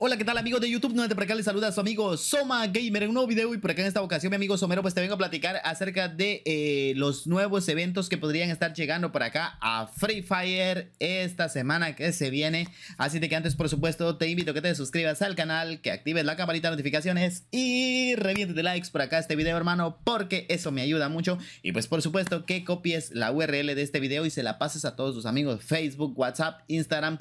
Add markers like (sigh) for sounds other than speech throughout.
Hola, ¿qué tal amigos de YouTube? No por acá les saluda a su amigo Soma Gamer en un nuevo video y por acá en esta ocasión mi amigo Somero pues te vengo a platicar acerca de eh, los nuevos eventos que podrían estar llegando por acá a Free Fire esta semana que se viene. Así de que antes por supuesto te invito a que te suscribas al canal, que actives la campanita de notificaciones y revientes de likes por acá este video hermano porque eso me ayuda mucho y pues por supuesto que copies la URL de este video y se la pases a todos tus amigos Facebook, WhatsApp, Instagram,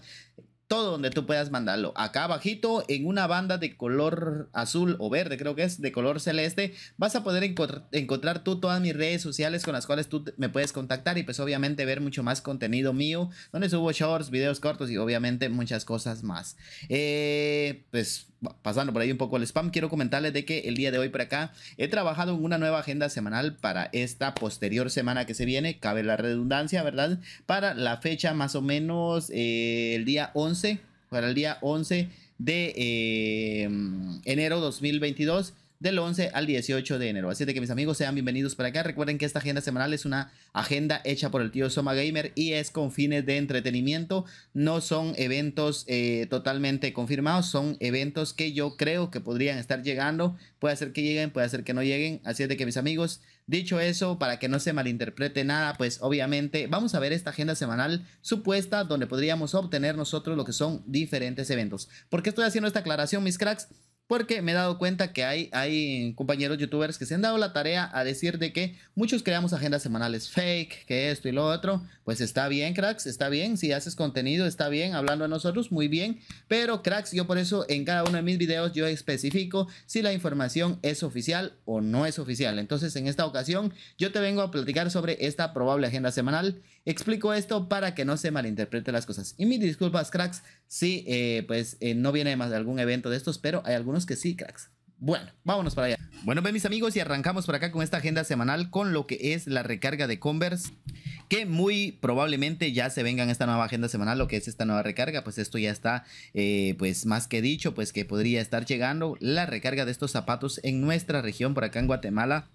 todo donde tú puedas mandarlo. Acá abajito, en una banda de color azul o verde, creo que es, de color celeste, vas a poder encontrar tú todas mis redes sociales con las cuales tú me puedes contactar y pues obviamente ver mucho más contenido mío, donde subo shorts, videos cortos y obviamente muchas cosas más. Eh, pues pasando por ahí un poco el spam, quiero comentarles de que el día de hoy por acá he trabajado en una nueva agenda semanal para esta posterior semana que se viene, cabe la redundancia, ¿verdad? Para la fecha más o menos eh, el día 11, para el día 11 de eh, enero 2022 del 11 al 18 de enero. Así de que mis amigos sean bienvenidos para acá. Recuerden que esta agenda semanal es una agenda hecha por el tío Soma Gamer y es con fines de entretenimiento. No son eventos eh, totalmente confirmados, son eventos que yo creo que podrían estar llegando. Puede ser que lleguen, puede ser que no lleguen. Así de que mis amigos, Dicho eso, para que no se malinterprete nada, pues obviamente vamos a ver esta agenda semanal supuesta donde podríamos obtener nosotros lo que son diferentes eventos. ¿Por qué estoy haciendo esta aclaración, mis cracks? Porque me he dado cuenta que hay, hay compañeros youtubers que se han dado la tarea a decir de que muchos creamos agendas semanales fake, que esto y lo otro. Pues está bien, cracks, está bien. Si haces contenido, está bien. Hablando a nosotros, muy bien. Pero, cracks, yo por eso en cada uno de mis videos yo especifico si la información es oficial o no es oficial. Entonces, en esta ocasión, yo te vengo a platicar sobre esta probable agenda semanal Explico esto para que no se malinterpreten las cosas. Y mis disculpas, cracks, si eh, pues eh, no viene más de algún evento de estos, pero hay algunos que sí, cracks. Bueno, vámonos para allá. Bueno, ven pues, mis amigos, y arrancamos por acá con esta agenda semanal con lo que es la recarga de Converse, que muy probablemente ya se venga en esta nueva agenda semanal, lo que es esta nueva recarga, pues esto ya está, eh, pues más que dicho, pues que podría estar llegando la recarga de estos zapatos en nuestra región, por acá en Guatemala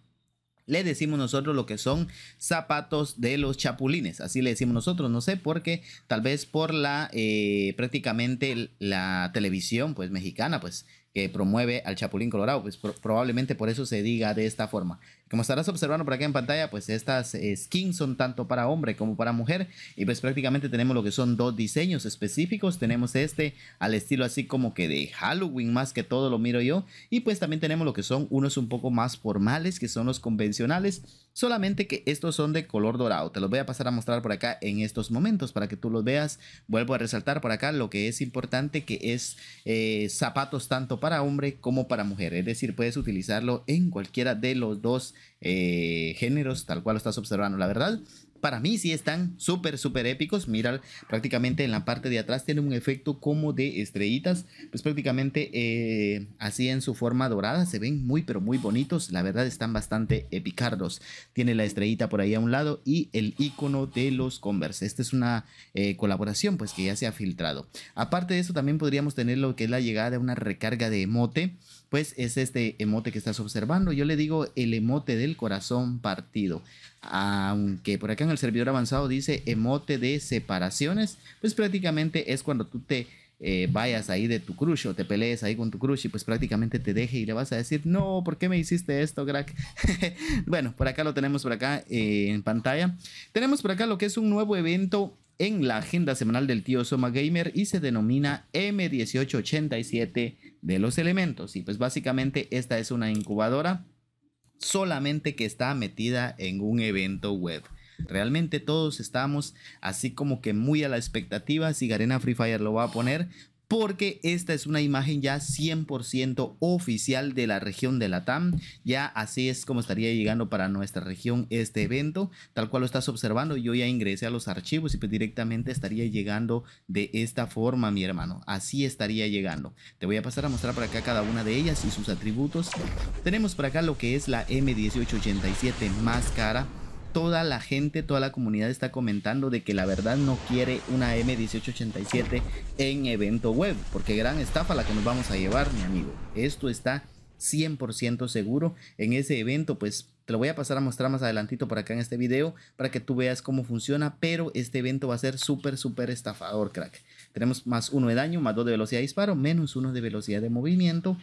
le decimos nosotros lo que son zapatos de los chapulines. Así le decimos nosotros, no sé, porque tal vez por la eh, prácticamente la televisión pues mexicana pues que promueve al chapulín colorado, pues probablemente por eso se diga de esta forma. Como estarás observando por acá en pantalla, pues estas eh, skins son tanto para hombre como para mujer. Y pues prácticamente tenemos lo que son dos diseños específicos. Tenemos este al estilo así como que de Halloween más que todo lo miro yo. Y pues también tenemos lo que son unos un poco más formales que son los convencionales. Solamente que estos son de color dorado. Te los voy a pasar a mostrar por acá en estos momentos para que tú los veas. Vuelvo a resaltar por acá lo que es importante que es eh, zapatos tanto para hombre como para mujer. Es decir, puedes utilizarlo en cualquiera de los dos eh, géneros, tal cual lo estás observando, la verdad para mí sí están súper, súper épicos. Mira, prácticamente en la parte de atrás tiene un efecto como de estrellitas, pues prácticamente eh, así en su forma dorada. Se ven muy, pero muy bonitos. La verdad están bastante epicardos. Tiene la estrellita por ahí a un lado y el icono de los Converse. Esta es una eh, colaboración pues que ya se ha filtrado. Aparte de eso también podríamos tener lo que es la llegada de una recarga de emote pues es este emote que estás observando. Yo le digo el emote del corazón partido aunque por acá en el servidor avanzado dice emote de separaciones, pues prácticamente es cuando tú te eh, vayas ahí de tu crush o te pelees ahí con tu crush y pues prácticamente te deje y le vas a decir, no, ¿por qué me hiciste esto, crack? (laughs) bueno, por acá lo tenemos por acá eh, en pantalla. Tenemos por acá lo que es un nuevo evento en la agenda semanal del tío Soma Gamer y se denomina M1887 de los elementos. Y pues básicamente esta es una incubadora solamente que está metida en un evento web. Realmente todos estamos así como que muy a la expectativa si Garena Free Fire lo va a poner porque esta es una imagen ya 100% oficial de la región de Latam. Ya así es como estaría llegando para nuestra región este evento. Tal cual lo estás observando, yo ya ingresé a los archivos y pues directamente estaría llegando de esta forma, mi hermano. Así estaría llegando. Te voy a pasar a mostrar para acá cada una de ellas y sus atributos. Tenemos para acá lo que es la M1887 más cara toda la gente, toda la comunidad está comentando de que la verdad no quiere una M1887 en evento web, porque gran estafa la que nos vamos a llevar, mi amigo. Esto está 100% seguro en ese evento, pues te lo voy a pasar a mostrar más adelantito por acá en este video para que tú veas cómo funciona, pero este evento va a ser súper, súper estafador, crack. Tenemos más uno de daño, más dos de velocidad de disparo, menos uno de velocidad de movimiento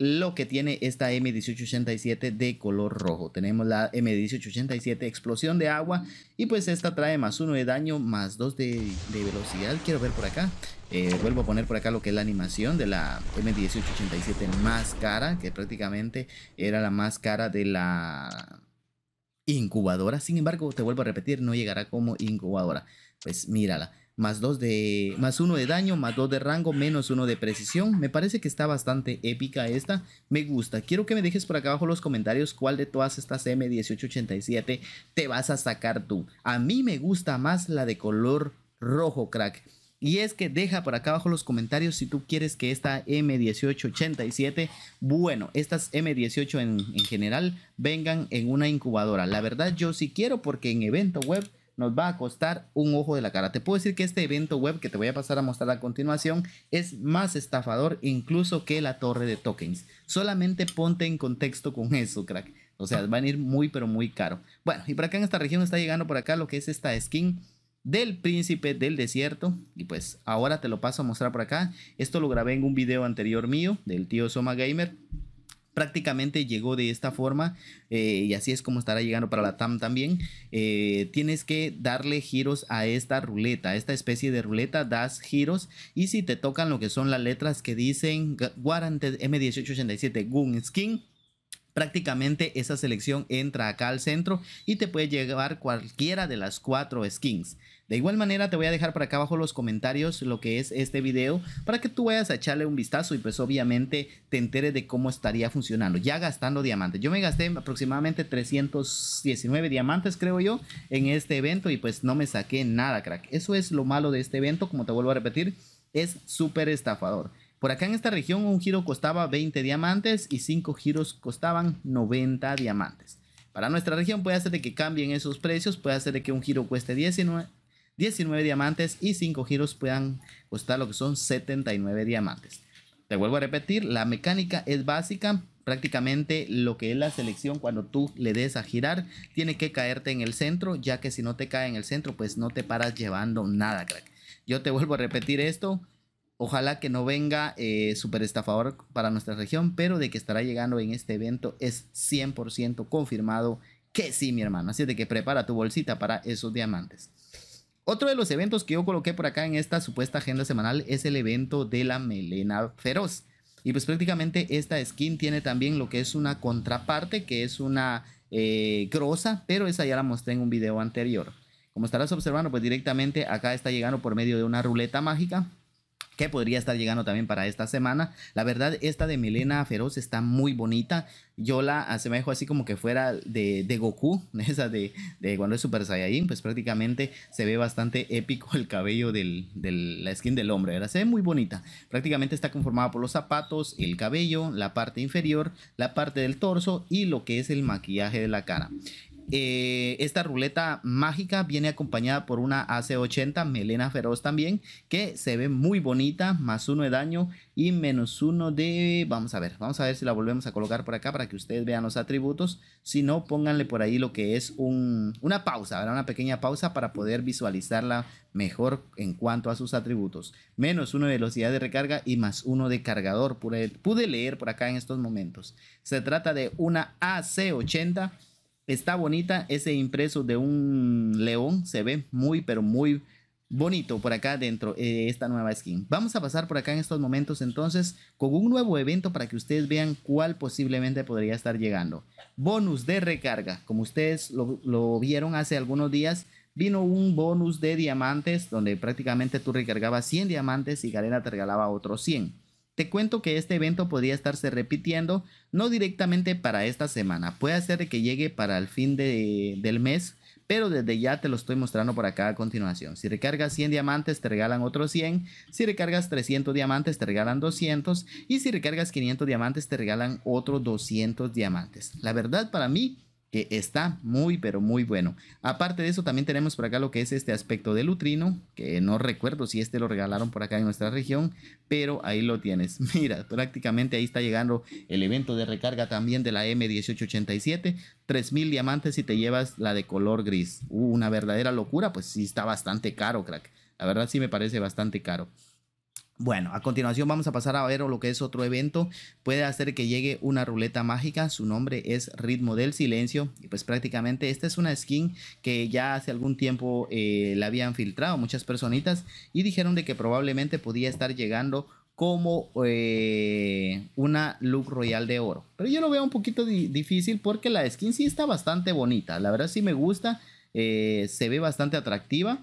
lo que tiene esta M1887 de color rojo. Tenemos la M1887 explosión de agua y pues esta trae más uno de daño, más dos de, velocidad. Quiero ver por acá. Eh, vuelvo a poner por acá lo que es la animación de la M1887 más cara, que prácticamente era la más cara de la incubadora. Sin embargo, te vuelvo a repetir, no llegará como incubadora. Pues mírala más dos de más uno de daño, más dos de rango, menos uno de precisión. Me parece que está bastante épica esta, me gusta. Quiero que me dejes por acá abajo los comentarios cuál de todas estas M1887 te vas a sacar tú. A mí me gusta más la de color rojo, crack. Y es que deja por acá abajo los comentarios si tú quieres que esta M1887, bueno, estas M18 en, en general, vengan en una incubadora. La verdad yo sí quiero porque en evento web nos va a costar un ojo de la cara. Te puedo decir que este evento web que te voy a pasar a mostrar a continuación es más estafador incluso que la torre de tokens. Solamente ponte en contexto con eso, crack. O sea, van a ir muy, pero muy caro. Bueno, y por acá en esta región está llegando por acá lo que es esta skin del príncipe del desierto. Y pues ahora te lo paso a mostrar por acá. Esto lo grabé en un video anterior mío del tío Soma Gamer prácticamente llegó de esta forma eh, y así es como estará llegando para la TAM también. Eh, tienes que darle giros a esta ruleta, a esta especie de ruleta, das giros y si te tocan lo que son las letras que dicen Guaranteed M1887 Gun Skin Prácticamente esa selección entra acá al centro y te puede llevar cualquiera de las cuatro skins. De igual manera te voy a dejar para acá abajo los comentarios lo que es este video para que tú vayas a echarle un vistazo y pues obviamente te enteres de cómo estaría funcionando ya gastando diamantes. Yo me gasté aproximadamente 319 diamantes creo yo en este evento y pues no me saqué nada crack. Eso es lo malo de este evento como te vuelvo a repetir es súper estafador. Por acá en esta región un giro costaba 20 diamantes y 5 giros costaban 90 diamantes. Para nuestra región puede hacer de que cambien esos precios, puede hacer de que un giro cueste 19, 19 diamantes y 5 giros puedan costar lo que son 79 diamantes. Te vuelvo a repetir, la mecánica es básica, prácticamente lo que es la selección cuando tú le des a girar tiene que caerte en el centro ya que si no te cae en el centro pues no te paras llevando nada crack yo te vuelvo a repetir esto Ojalá que no venga eh, super estafador para nuestra región, pero de que estará llegando en este evento es 100% confirmado que sí, mi hermano. Así de que prepara tu bolsita para esos diamantes. Otro de los eventos que yo coloqué por acá en esta supuesta agenda semanal es el evento de la melena feroz. Y pues prácticamente esta skin tiene también lo que es una contraparte, que es una eh, grosa, pero esa ya la mostré en un video anterior. Como estarás observando, pues directamente acá está llegando por medio de una ruleta mágica que podría estar llegando también para esta semana. La verdad, esta de Milena Feroz está muy bonita. Yo la asemejo así como que fuera de, de Goku, (laughs) esa de, de, cuando es Super Saiyajin, pues prácticamente se ve bastante épico el cabello de la skin del hombre, ¿verdad? Se ve muy bonita. Prácticamente está conformada por los zapatos, el cabello, la parte inferior, la parte del torso y lo que es el maquillaje de la cara. Eh, esta ruleta mágica viene acompañada por una AC80 Melena Feroz también, que se ve muy bonita, más uno de daño y menos uno de... Vamos a ver, vamos a ver si la volvemos a colocar por acá para que ustedes vean los atributos. Si no, pónganle por ahí lo que es un, una pausa, una pequeña pausa para poder visualizarla mejor en cuanto a sus atributos. Menos uno de velocidad de recarga y más uno de cargador. pude leer por acá en estos momentos. Se trata de una AC80 Está bonita ese impreso de un león, se ve muy, pero muy bonito por acá dentro de eh, esta nueva skin. Vamos a pasar por acá en estos momentos entonces con un nuevo evento para que ustedes vean cuál posiblemente podría estar llegando. Bonus de recarga, como ustedes lo, lo vieron hace algunos días, vino un bonus de diamantes donde prácticamente tú recargabas 100 diamantes y Galena te regalaba otros 100. Te cuento que este evento podría estarse repitiendo, no directamente para esta semana, puede ser que llegue para el fin de, del mes, pero desde ya te lo estoy mostrando por acá a continuación. Si recargas 100 diamantes, te regalan otros 100. Si recargas 300 diamantes, te regalan 200. Y si recargas 500 diamantes, te regalan otros 200 diamantes. La verdad, para mí, que está muy, pero muy bueno. Aparte de eso, también tenemos por acá lo que es este aspecto de lutrino, que no recuerdo si este lo regalaron por acá en nuestra región, pero ahí lo tienes. (laughs) Mira, prácticamente ahí está llegando el evento de recarga también de la M1887, 3000 diamantes si te llevas la de color gris. Uh, una verdadera locura, pues sí está bastante caro, crack. La verdad sí me parece bastante caro. Bueno, a continuación vamos a pasar a ver lo que es otro evento. Puede hacer que llegue una ruleta mágica. Su nombre es Ritmo del Silencio. Y pues prácticamente esta es una skin que ya hace algún tiempo eh, la habían filtrado muchas personitas. Y dijeron de que probablemente podía estar llegando como eh, una look royal de oro. Pero yo lo veo un poquito difícil porque la skin sí está bastante bonita. La verdad sí me gusta. Eh, se ve bastante atractiva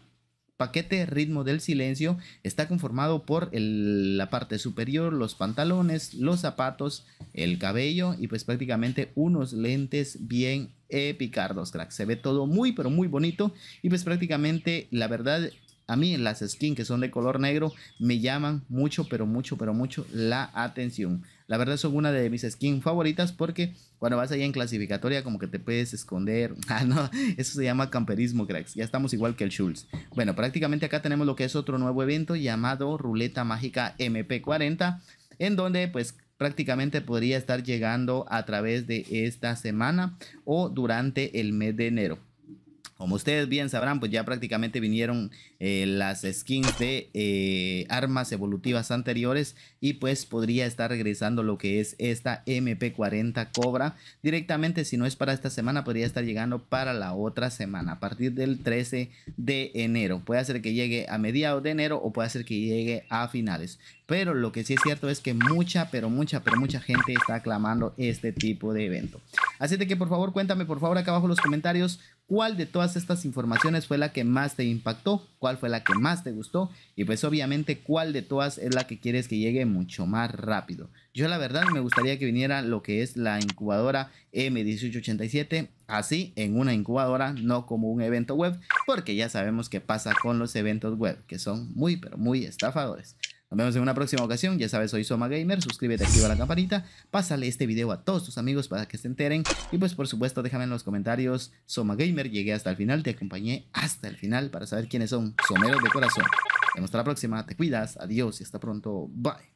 paquete Ritmo del Silencio está conformado por la parte superior, los pantalones, los zapatos, el cabello y pues prácticamente unos lentes bien epicardos, crack. Se ve todo muy, pero muy bonito y pues prácticamente la verdad a mí las skins que son de color negro me llaman mucho, pero mucho, pero mucho la atención. La verdad son una de mis skins favoritas porque cuando vas allá en clasificatoria como que te puedes esconder. (laughs) Ah, no, eso se llama camperismo, cracks. Ya estamos igual que el Schultz. Bueno, prácticamente acá tenemos lo que es otro nuevo evento llamado Ruleta Mágica MP40, en donde pues prácticamente podría estar llegando a través de esta semana o durante el mes de enero. Como ustedes bien sabrán, pues ya prácticamente vinieron eh, las skins de eh, armas evolutivas anteriores y pues podría estar regresando lo que es esta MP40 Cobra. Directamente, si no es para esta semana, podría estar llegando para la otra semana, a partir del 13 de enero. Puede ser que llegue a mediados de enero o puede ser que llegue a finales. Pero lo que sí es cierto es que mucha, pero mucha, pero mucha gente está aclamando este tipo de evento. Así que por favor cuéntame por favor acá abajo en los comentarios ¿Cuál de todas estas informaciones fue la que más te impactó? ¿Cuál fue la que más te gustó? Y pues obviamente cuál de todas es la que quieres que llegue mucho más rápido. Yo la verdad me gustaría que viniera lo que es la incubadora M1887 así en una incubadora, no como un evento web, porque ya sabemos qué pasa con los eventos web, que son muy pero muy estafadores. Nos vemos en una próxima ocasión. Ya sabes, soy Soma Gamer. Suscríbete, activa la campanita. Pásale este video a todos tus amigos para que se enteren. Y pues por supuesto, déjame en los comentarios. Soma Gamer, llegué hasta el final. Te acompañé hasta el final para saber quiénes son. Someros de corazón. Hasta la próxima. Te cuidas. Adiós y hasta pronto. Bye.